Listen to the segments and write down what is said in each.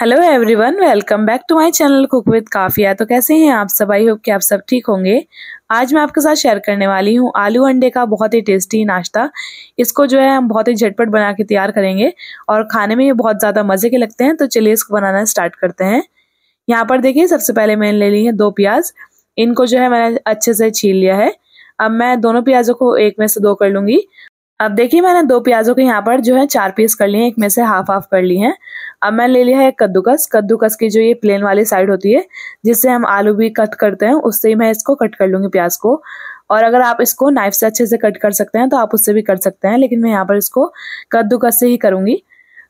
hello everyone welcome back to my channel cook with Kafiya तो कैसे हैं आप सब आई होप कि आप सब ठीक होंगे आज मैं आपके साथ शेयर करने वाली हूँ आलू अंडे का बहुत ही टेस्टी नाश्ता इसको जो है हम बहुत ही झटपट बना के तैयार करेंगे और खाने में ये बहुत ज़्यादा मज़े के लगते हैं तो चलिए इसको बनाना स्टार्ट करते हैं यहाँ पर देखिए सबसे पहले मैंने ले ली है दो प्याज इनको जो है मैंने अच्छे से छील लिया है अब मैं दोनों प्याज़ों को एक में से दो कर लूँगी अब देखिए मैंने दो प्याजों के यहाँ पर जो है चार पीस कर लिए एक में से हाफ हाफ कर ली है अब मैंने ले लिया है कद्दूकस कद्दूकस की जो ये प्लेन वाली साइड होती है जिससे हम आलू भी कट करते हैं उससे ही मैं इसको कट कर लूंगी प्याज को और अगर आप इसको नाइफ से अच्छे से कट कर सकते हैं तो आप उससे भी कर सकते हैं लेकिन मैं यहाँ पर इसको कद्दूकस से ही करूंगी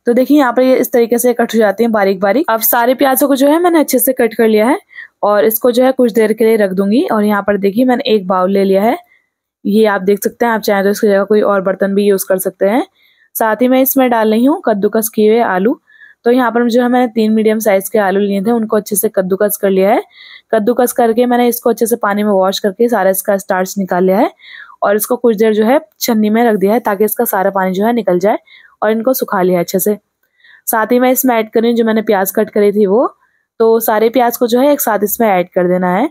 तो देखिए यहाँ पर ये इस तरीके से कट हो जाती है बारीक बारीक अब सारे प्याजों को जो है मैंने अच्छे से कट कर लिया है और इसको जो है कुछ देर के लिए रख दूंगी और यहाँ पर देखिए मैंने एक बाउल ले लिया है ये आप देख सकते हैं आप चाहें तो इसकी जगह कोई और बर्तन भी यूज़ कर सकते हैं साथ ही मैं इसमें डाल रही हूँ कद्दूकस किए हुए आलू तो यहाँ पर जो है मैंने तीन मीडियम साइज़ के आलू लिए थे उनको अच्छे से कद्दूकस कर लिया है कद्दूकस करके मैंने इसको अच्छे से पानी में वॉश करके सारा इसका स्टार्च निकाल लिया है और इसको कुछ देर जो है छन्नी में रख दिया है ताकि इसका सारा पानी जो है निकल जाए और इनको सुखा लिया अच्छे से साथ ही मैं इसमें ऐड कर हूँ जो मैंने प्याज कट करी थी वो तो सारे प्याज को जो है एक साथ इसमें ऐड कर देना है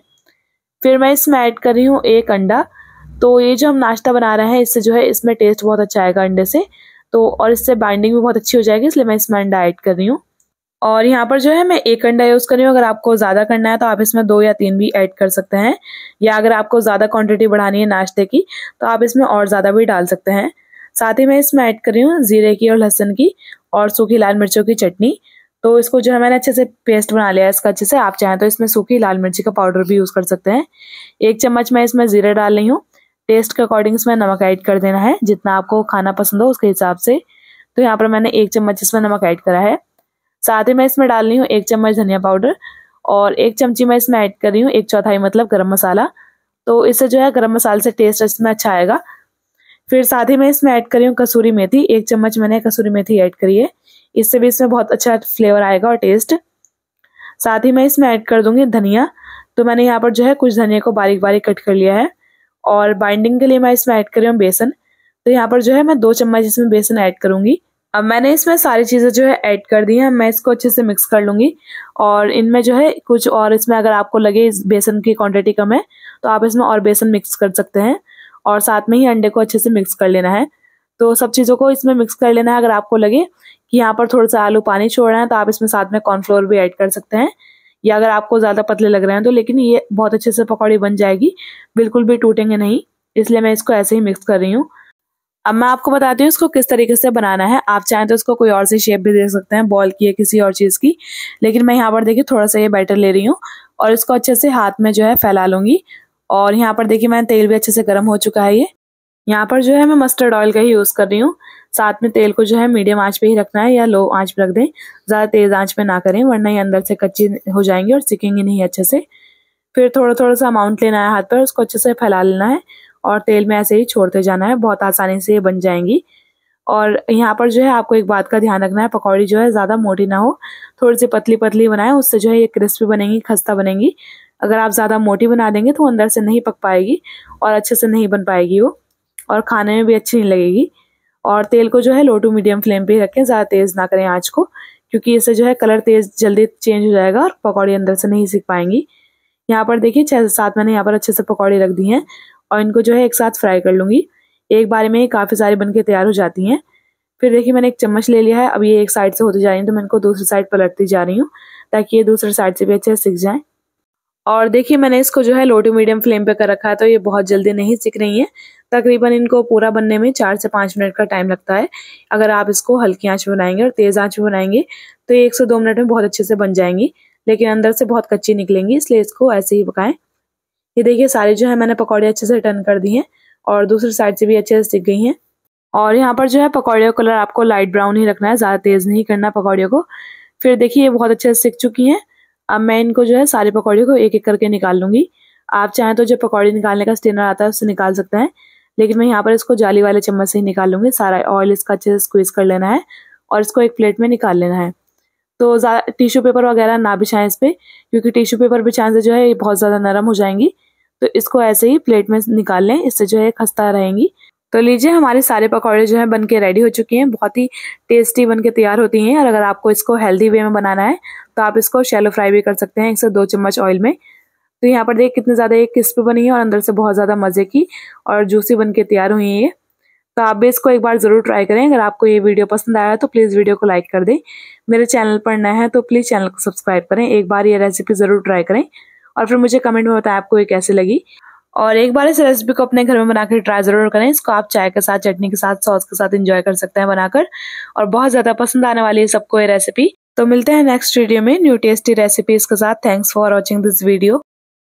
फिर मैं इसमें ऐड कर रही हूँ एक अंडा तो ये जो हम नाश्ता बना रहे हैं इससे जो है इसमें टेस्ट बहुत अच्छा आएगा अंडे से तो और इससे बाइंडिंग भी बहुत अच्छी हो जाएगी इसलिए मैं इसमें अंडा ऐड कर रही हूँ और यहाँ पर जो है मैं एक अंडा यूज़ कर रही हूँ अगर आपको ज़्यादा करना है तो आप इसमें दो या तीन भी ऐड कर सकते हैं या अगर आपको ज़्यादा क्वान्टिटी बढ़ानी है नाश्ते की तो आप इसमें और ज़्यादा भी डाल सकते हैं साथ ही मैं इसमें ऐड कर रही हूँ ज़ीरे की और लहसुन की और सूखी लाल मिर्चों की चटनी तो इसको जो है मैंने अच्छे से पेस्ट बना लिया है इसका अच्छे से आप चाहें तो इसमें सूखी लाल मिर्ची का पाउडर भी यूज़ कर सकते हैं एक चम्मच मैं इसमें ज़ीरा डाल रही हूँ टेस्ट के अकॉर्डिंग इसमें नमक ऐड कर देना है जितना आपको खाना पसंद हो उसके हिसाब से तो यहाँ पर मैंने एक चम्मच इसमें नमक ऐड करा है साथ ही मैं इसमें डाल रही हूँ एक चम्मच धनिया पाउडर और एक चमची मैं इसमें ऐड कर रही हूँ एक चौथाई मतलब गर्म मसाला तो इससे जो है गर्म मसाले से टेस्ट इसमें अच्छा आएगा फिर साथ ही मैं इसमें ऐड करी हूँ कसूरी मेथी एक चम्मच मैंने कसूरी मेथी ऐड करी है इससे भी इसमें बहुत अच्छा फ्लेवर आएगा और टेस्ट साथ ही मैं इसमें ऐड कर दूंगी धनिया तो मैंने यहाँ पर जो है कुछ धनिया को बारीक बारीक कट कर लिया है और बाइंडिंग के लिए मैं इसमें ऐड कर रही हूँ बेसन तो यहाँ पर जो है मैं दो चम्मच इसमें बेसन ऐड करूँगी अब मैंने इसमें सारी चीज़ें जो है ऐड कर दी हैं मैं इसको अच्छे से मिक्स कर लूँगी और इनमें जो है कुछ और इसमें अगर आपको लगे इस बेसन की क्वांटिटी कम है तो आप इसमें और बेसन मिक्स कर सकते हैं और साथ में ही अंडे को अच्छे से मिक्स कर लेना है तो सब चीज़ों को इसमें मिक्स कर लेना है अगर आपको लगे कि यहाँ पर थोड़ा सा आलू पानी छोड़ रहे हैं तो आप इसमें साथ में कॉर्नफ्लोर भी ऐड कर सकते हैं या अगर आपको ज़्यादा पतले लग रहे हैं तो लेकिन ये बहुत अच्छे से पकौड़ी बन जाएगी बिल्कुल भी टूटेंगे नहीं इसलिए मैं इसको ऐसे ही मिक्स कर रही हूँ अब मैं आपको बताती हूँ इसको किस तरीके से बनाना है आप चाहें तो इसको कोई और से शेप भी दे सकते हैं बॉल की या किसी और चीज़ की लेकिन मैं यहाँ पर देखिए थोड़ा सा ये बैटर ले रही हूँ और इसको अच्छे से हाथ में जो है फैला लूँगी और यहाँ पर देखिए मैंने तेल भी अच्छे से गर्म हो चुका है ये यहाँ पर जो है मैं मस्टर्ड ऑयल का ही यूज़ कर रही हूँ साथ में तेल को जो है मीडियम आंच पे ही रखना है या लो आंच पे रख दें ज़्यादा तेज़ आंच पे ना करें वरना ये अंदर से कच्ची हो जाएंगी और सिकेंगी नहीं अच्छे से फिर थोड़ा थोड़ा सा अमाउंट लेना है हाथ पर उसको अच्छे से फैला लेना है और तेल में ऐसे ही छोड़ते जाना है बहुत आसानी से ये बन जाएंगी और यहाँ पर जो है आपको एक बात का ध्यान रखना है पकौड़ी जो है ज़्यादा मोटी ना हो थोड़ी सी पतली पतली बनाएं उससे जो है ये क्रिस्पी बनेंगी खस्ता बनेंगी अगर आप ज़्यादा मोटी बना देंगे तो अंदर से नहीं पक पाएगी और अच्छे से नहीं बन पाएगी वो और खाने में भी अच्छी नहीं लगेगी और तेल को जो है लो टू मीडियम फ्लेम पे रखें ज़्यादा तेज़ ना करें आँच को क्योंकि इससे जो है कलर तेज़ जल्दी चेंज हो जाएगा और पकौड़ी अंदर से नहीं सीख पाएंगी यहाँ पर देखिए छः सात मैंने यहाँ पर अच्छे से पकौड़ी रख दी हैं और इनको जो है एक साथ फ्राई कर लूँगी एक बार में ही काफ़ी सारी बन तैयार हो जाती हैं फिर देखिए मैंने एक चम्मच ले लिया है अब ये एक साइड से होती जा रही है तो मैं इनको दूसरी साइड पलटती जा रही हूँ ताकि ये दूसरे साइड से भी अच्छे से सीख जाएँ और देखिए मैंने इसको जो है लो टू मीडियम फ्लेम पे कर रखा है तो ये बहुत जल्दी नहीं सिक रही हैं तकरीबन इनको पूरा बनने में चार से पाँच मिनट का टाइम लगता है अगर आप इसको हल्की आँच में बनाएंगे और तेज़ आँच में बनाएंगे तो ये एक से दो मिनट में बहुत अच्छे से बन जाएंगी लेकिन अंदर से बहुत कच्ची निकलेंगी इसलिए इसको ऐसे ही पकाएं ये देखिए सारे जो है मैंने पकौड़े अच्छे से टर्न कर दी हैं और दूसरी साइड से भी अच्छे से सीख गई हैं और यहाँ पर जो है पकौड़ियों का कलर आपको लाइट ब्राउन ही रखना है ज़्यादा तेज़ नहीं करना पकौड़ियों को फिर देखिए ये बहुत अच्छे से सीख चुकी हैं अब मैं इनको जो है सारे पकौड़े को एक एक करके निकाल लूँगी आप चाहें तो जो पकौड़े निकालने का स्टेनर आता है उससे निकाल सकते हैं लेकिन मैं यहाँ पर इसको जाली वाले चम्मच से ही निकाल लूँगी सारा ऑयल इसका अच्छे से स्क्वीज कर लेना है और इसको एक प्लेट में निकाल लेना है तो ज़्यादा टिश्यू पेपर वगैरह ना बिछाएं इस पर क्योंकि टिश्यू पेपर बिछाने से जो है ये बहुत ज़्यादा नरम हो जाएंगी तो इसको ऐसे ही प्लेट में निकाल लें इससे जो है खस्ता रहेंगी तो लीजिए हमारे सारे पकौड़े जो हैं बन के रेडी हो चुके हैं बहुत ही टेस्टी बन के तैयार होती हैं और अगर आपको इसको हेल्दी वे में बनाना है तो आप इसको शैलो फ्राई भी कर सकते हैं एक से दो चम्मच ऑयल में तो यहाँ पर देख कितने ज़्यादा एक क्रिस्प बनी है और अंदर से बहुत ज़्यादा मज़े की और जूसी बन के तैयार हुई है ये तो आप भी इसको एक बार ज़रूर ट्राई करें अगर आपको ये वीडियो पसंद आया तो प्लीज़ वीडियो को लाइक कर दें मेरे चैनल पर नया है तो प्लीज़ चैनल को सब्सक्राइब करें एक बार ये रेसिपी ज़रूर ट्राई करें और फिर मुझे कमेंट में बताएं आपको ये कैसे लगी और एक बार इस रेसिपी को अपने घर में बनाकर ट्राई ज़रूर करें इसको आप चाय के साथ चटनी के साथ सॉस के साथ इंजॉय कर सकते हैं बनाकर और बहुत ज़्यादा पसंद आने वाली है सबको ये रेसिपी तो मिलते हैं नेक्स्ट वीडियो में न्यू टेस्टी रेसिपीज़ के साथ thanks for watching this video